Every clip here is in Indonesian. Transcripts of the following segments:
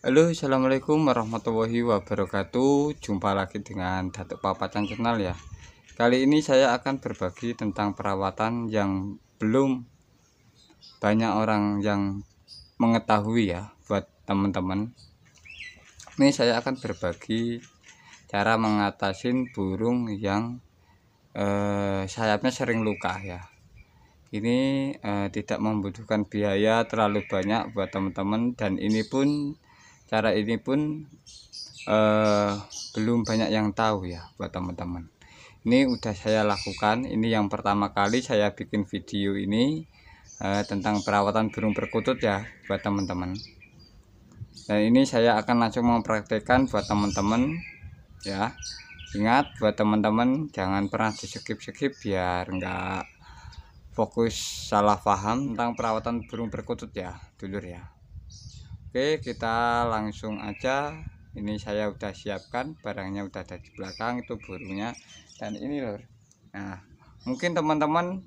Halo assalamualaikum warahmatullahi wabarakatuh jumpa lagi dengan Datuk Papatan channel ya kali ini saya akan berbagi tentang perawatan yang belum banyak orang yang mengetahui ya buat teman-teman ini saya akan berbagi cara mengatasi burung yang eh, sayapnya sering luka ya ini eh, tidak membutuhkan biaya terlalu banyak buat teman-teman dan ini pun cara ini pun eh, belum banyak yang tahu ya buat teman-teman ini udah saya lakukan ini yang pertama kali saya bikin video ini eh, tentang perawatan burung perkutut ya buat teman-teman dan ini saya akan langsung mempraktekkan buat teman-teman ya ingat buat teman-teman jangan pernah di skip-skip biar enggak fokus salah paham tentang perawatan burung perkutut ya dulur ya Oke kita langsung aja ini saya udah siapkan barangnya udah ada di belakang itu burungnya dan ini lor nah mungkin teman-teman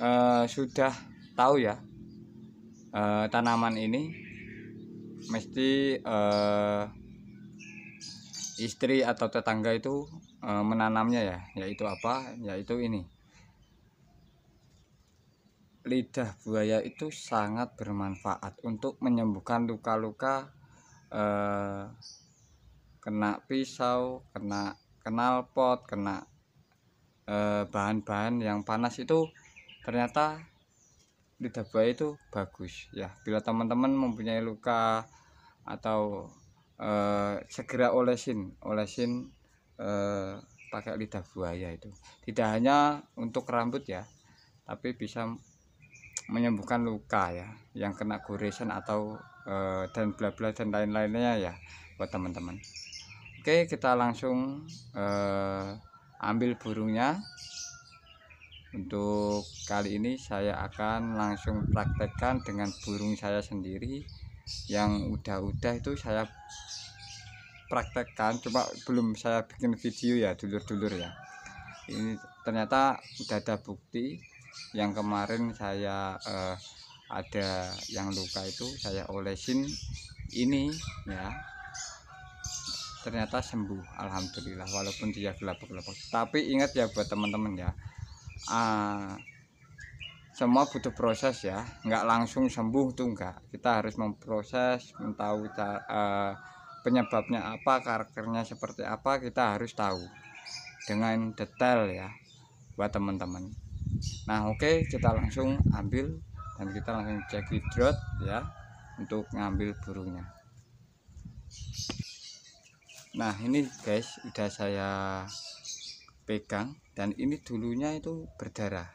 uh, sudah tahu ya uh, tanaman ini mesti uh, istri atau tetangga itu menanamnya ya yaitu apa yaitu ini lidah buaya itu sangat bermanfaat untuk menyembuhkan luka-luka eh, kena pisau, kena kenal pot, kena eh, bahan-bahan eh, yang panas itu ternyata lidah buaya itu bagus ya. Bila teman-teman mempunyai luka atau eh, segera olesin, olesin eh, pakai lidah buaya itu. Tidak hanya untuk rambut ya, tapi bisa menyembuhkan luka ya yang kena goresan atau e, dan bla bla dan lain-lainnya ya buat teman-teman oke kita langsung e, ambil burungnya untuk kali ini saya akan langsung praktekkan dengan burung saya sendiri yang udah-udah itu saya praktekkan Coba belum saya bikin video ya dulur-dulur ya ini ternyata udah ada bukti yang kemarin saya eh, ada yang luka itu saya olesin ini ya ternyata sembuh Alhamdulillah walaupun dia gelap-gelap tapi ingat ya buat teman-teman ya uh, semua butuh proses ya nggak langsung sembuh tuh nggak kita harus memproses mentahu uh, penyebabnya apa karakternya seperti apa kita harus tahu dengan detail ya buat teman-teman nah oke okay, kita langsung ambil dan kita langsung cek hidrot ya untuk ngambil burungnya nah ini guys udah saya pegang dan ini dulunya itu berdarah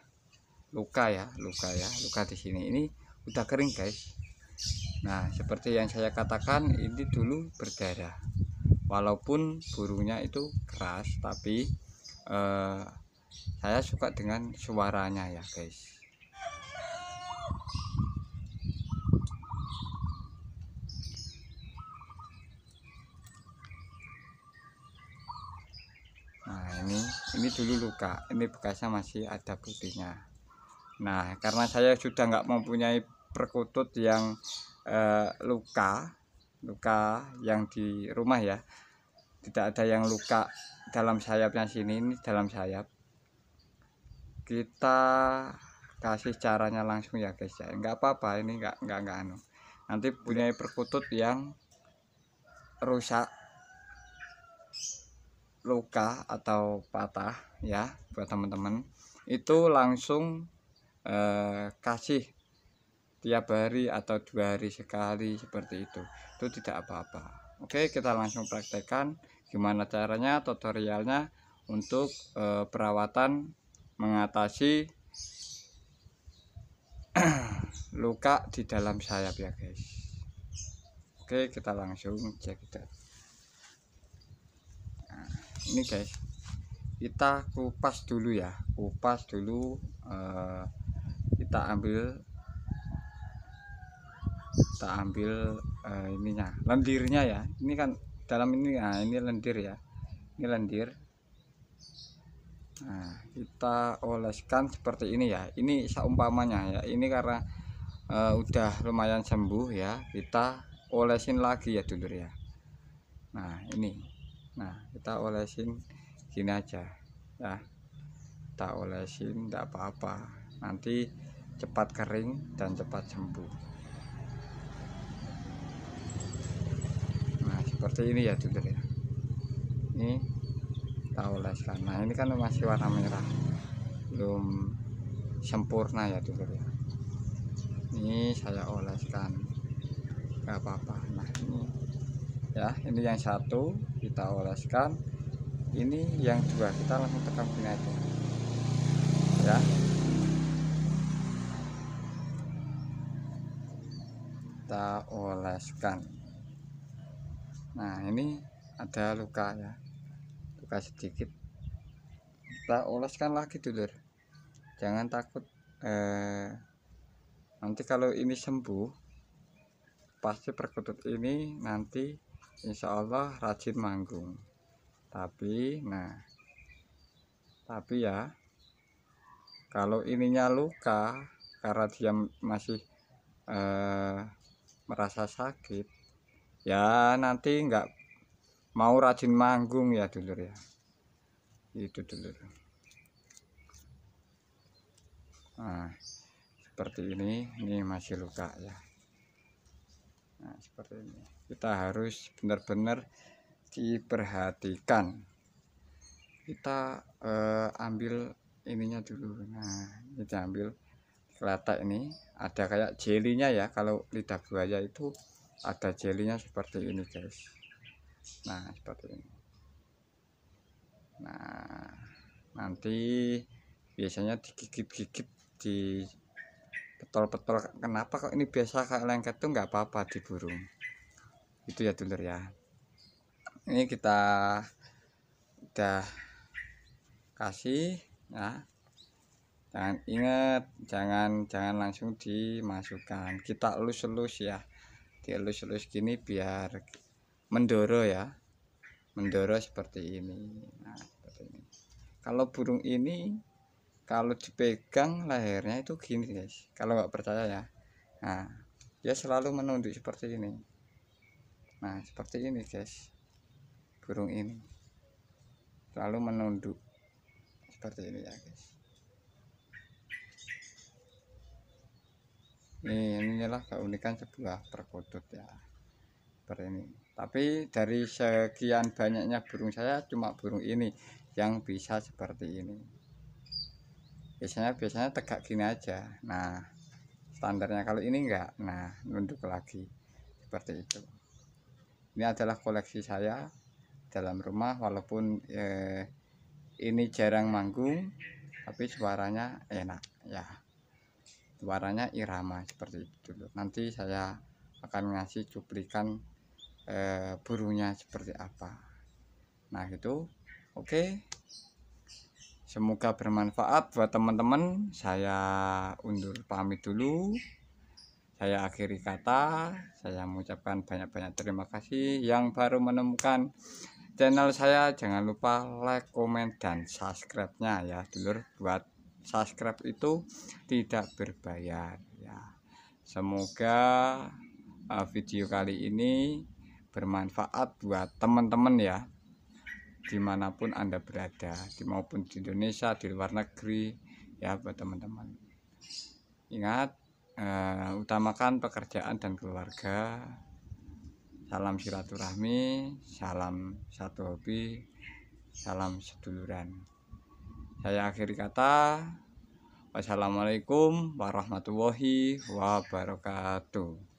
luka ya luka ya luka di sini ini udah kering guys nah seperti yang saya katakan ini dulu berdarah walaupun burungnya itu keras tapi eh, saya suka dengan suaranya ya guys nah ini ini dulu luka ini bekasnya masih ada putihnya nah karena saya sudah nggak mempunyai perkutut yang eh, luka luka yang di rumah ya tidak ada yang luka dalam sayapnya sini ini dalam sayap kita kasih caranya langsung ya guys ya nggak apa-apa ini nggak nggak nggak anu nanti punya perkutut yang rusak luka atau patah ya buat teman-teman itu langsung eh, kasih tiap hari atau dua hari sekali seperti itu itu tidak apa-apa oke kita langsung praktekkan gimana caranya tutorialnya untuk eh, perawatan mengatasi luka di dalam sayap ya guys oke kita langsung cek kita nah, ini guys kita kupas dulu ya kupas dulu eh, kita ambil kita ambil eh, ininya lendirnya ya ini kan dalam ini nah ini lendir ya ini lendir nah, kita oleskan seperti ini ya ini seumpamanya ya ini karena e, udah lumayan sembuh ya kita olesin lagi ya dulur ya nah ini nah kita olesin gini aja ya kita olesin tidak apa-apa nanti cepat kering dan cepat sembuh nah seperti ini ya dulur ya ini kita oleskan nah ini kan masih warna merah belum sempurna ya dulu ya ini saya oleskan nggak apa-apa nah ini ya ini yang satu kita oleskan ini yang dua kita langsung tekan sini aja ya kita oleskan nah ini ada luka ya buka sedikit kita oleskan gitu, lagi dulur jangan takut eh, nanti kalau ini sembuh pasti perkutut ini nanti insya Allah rajin manggung tapi nah tapi ya kalau ininya luka karena dia masih eh, merasa sakit ya nanti enggak mau rajin manggung ya dulur ya itu dulur nah seperti ini ini masih luka ya nah seperti ini kita harus benar-benar diperhatikan kita eh, ambil ininya dulu nah kita ambil kelatak ini ada kayak jelinya ya kalau lidah buaya itu ada jelinya seperti ini guys nah seperti ini nah nanti biasanya digigit-gigit di petol-petol kenapa kok ini biasa kalau lengket tuh nggak apa-apa di burung itu ya dulur ya ini kita udah kasih ya jangan ingat jangan jangan langsung dimasukkan kita elus-elus ya dielus-elus gini biar mendoro ya mendoro seperti ini nah seperti ini kalau burung ini kalau dipegang lahirnya itu gini guys kalau nggak percaya ya nah dia selalu menunduk seperti ini nah seperti ini guys burung ini selalu menunduk seperti ini ya guys ini inilah keunikan sebuah perkutut ya seperti ini tapi dari sekian banyaknya burung saya cuma burung ini yang bisa seperti ini biasanya biasanya tegak gini aja nah standarnya kalau ini enggak nah nunduk lagi seperti itu ini adalah koleksi saya dalam rumah walaupun eh, ini jarang manggung tapi suaranya enak ya suaranya irama seperti itu nanti saya akan ngasih cuplikan e, eh, burungnya seperti apa nah itu oke okay. semoga bermanfaat buat teman-teman saya undur pamit dulu saya akhiri kata saya mengucapkan banyak-banyak terima kasih yang baru menemukan channel saya jangan lupa like comment dan subscribe nya ya dulur buat subscribe itu tidak berbayar ya semoga eh, video kali ini bermanfaat buat teman-teman ya dimanapun anda berada di maupun di Indonesia di luar negeri ya buat teman-teman ingat uh, utamakan pekerjaan dan keluarga salam silaturahmi salam satu hobi salam seduluran saya akhiri kata wassalamualaikum warahmatullahi wabarakatuh